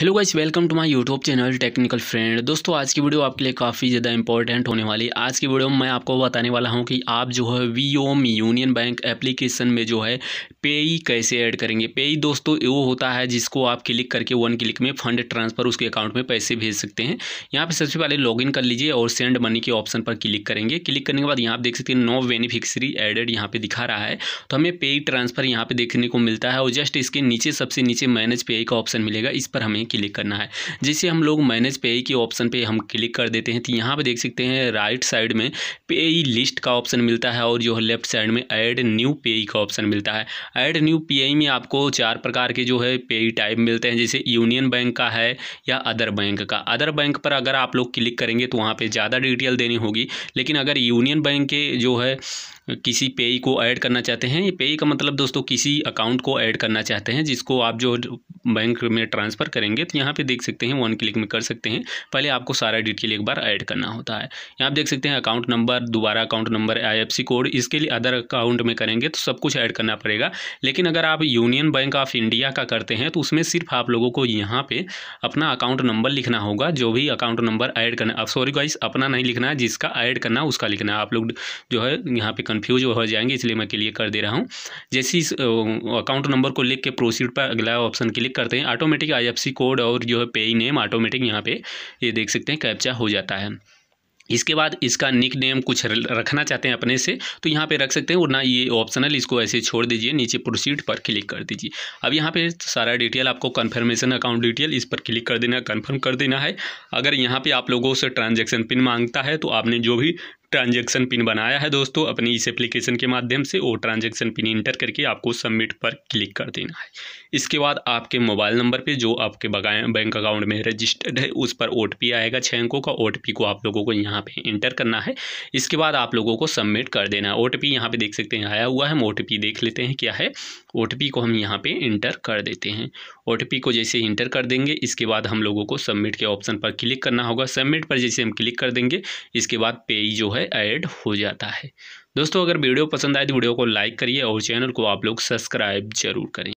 hello guys welcome to my YouTube channel technical friend दोस्तों आज की वीडियो आपके लिए काफ़ी ज़्यादा इंपॉर्टेंट होने वाली है आज की वीडियो में मैं आपको बताने वाला हूं कि आप जो है Vyom union bank application में जो है पेई कैसे ऐड करेंगे पेई दोस्तों वो होता है जिसको आप क्लिक करके वन क्लिक में फंड ट्रांसफ़र उसके अकाउंट में पैसे भेज सकते हैं यहाँ पे सबसे पहले लॉगिन कर लीजिए और सेंड मनी के ऑप्शन पर क्लिक करेंगे क्लिक करने के बाद यहाँ पर देख सकते हैं नो बेनिफिक्सरी एडेड यहाँ पे दिखा रहा है तो हमें पेई ट्रांसफ़र यहाँ पे देखने को मिलता है और जस्ट इसके नीचे सबसे नीचे मैनेज पेई का ऑप्शन मिलेगा इस पर हमें क्लिक करना है जैसे हम लोग मैनेज पेई के ऑप्शन पर हम क्लिक कर देते हैं तो यहाँ पर देख सकते हैं राइट साइड में पेई लिस्ट का ऑप्शन मिलता है और जो है लेफ्ट साइड में एड न्यू पेई का ऑप्शन मिलता है ऐड न्यू पीआई में आपको चार प्रकार के जो है पे टाइप मिलते हैं जैसे यूनियन बैंक का है या अदर बैंक का अदर बैंक पर अगर आप लोग क्लिक करेंगे तो वहाँ पर ज़्यादा डिटेल देनी होगी लेकिन अगर यूनियन बैंक के जो है किसी पेई को ऐड करना चाहते हैं ये पेई का मतलब दोस्तों किसी अकाउंट को ऐड करना चाहते हैं जिसको आप जो बैंक में ट्रांसफ़र करेंगे तो यहाँ पे देख सकते हैं वन क्लिक में कर सकते हैं पहले आपको सारा डिटेल एक बार ऐड करना होता है यहाँ आप देख सकते हैं अकाउंट नंबर दोबारा अकाउंट नंबर आई कोड इसके लिए अदर अकाउंट में करेंगे तो सब कुछ ऐड करना पड़ेगा लेकिन अगर आप यूनियन बैंक ऑफ इंडिया का करते हैं तो उसमें सिर्फ आप लोगों को यहाँ पर अपना अकाउंट नंबर लिखना होगा जो भी अकाउंट नंबर ऐड करना आप सॉरी गाइस अपना नहीं लिखना है जिसका ऐड करना उसका लिखना आप लोग जो है यहाँ पर कन्फ्यूज हो जाएंगे इसलिए मैं क्लियर कर दे रहा हूँ जैसे इस अकाउंट नंबर को लिख के प्रोसीड पर अगला ऑप्शन क्लिक क्लिक करते हैं ऑटोमेटिक आई कोड और जो है पे नेम ऑटोमेटिक यहाँ पे ये देख सकते हैं कैप्चा हो जाता है इसके बाद इसका निक नेम कुछ रखना चाहते हैं अपने से तो यहाँ पे रख सकते हैं वरना ये ऑप्शनल इसको ऐसे छोड़ दीजिए नीचे प्रोसीड पर क्लिक कर दीजिए अब यहाँ पे सारा डिटेल आपको कन्फर्मेशन अकाउंट डिटेल इस पर क्लिक कर देना कन्फर्म कर देना है अगर यहाँ पे आप लोगों से ट्रांजैक्शन पिन मांगता है तो आपने जो भी ट्रांजेक्शन पिन बनाया है दोस्तों अपनी इस एप्लीकेशन के माध्यम से वो ट्रांजेक्शन पिन इंटर करके आपको सबमिट पर क्लिक कर देना है इसके बाद आपके मोबाइल नंबर पे जो आपके बैंक अकाउंट में रजिस्टर्ड है उस पर ओ आएगा छः अंकों का ओ को आप लोगों को यहाँ पे इंटर करना है इसके बाद आप लोगों को सबमिट कर देना है ओ टी यहाँ पर देख सकते हैं आया हुआ है हम ओ देख लेते हैं क्या है ओ को हम यहाँ पे इंटर कर देते हैं ओ को जैसे इंटर कर देंगे इसके बाद हम लोगों को सबमिट के ऑप्शन पर क्लिक करना होगा सबमिट पर जैसे हम क्लिक कर देंगे इसके बाद पेज जो है ऐड हो जाता है दोस्तों अगर वीडियो पसंद आए तो वीडियो को लाइक करिए और चैनल को आप लोग सब्सक्राइब जरूर करें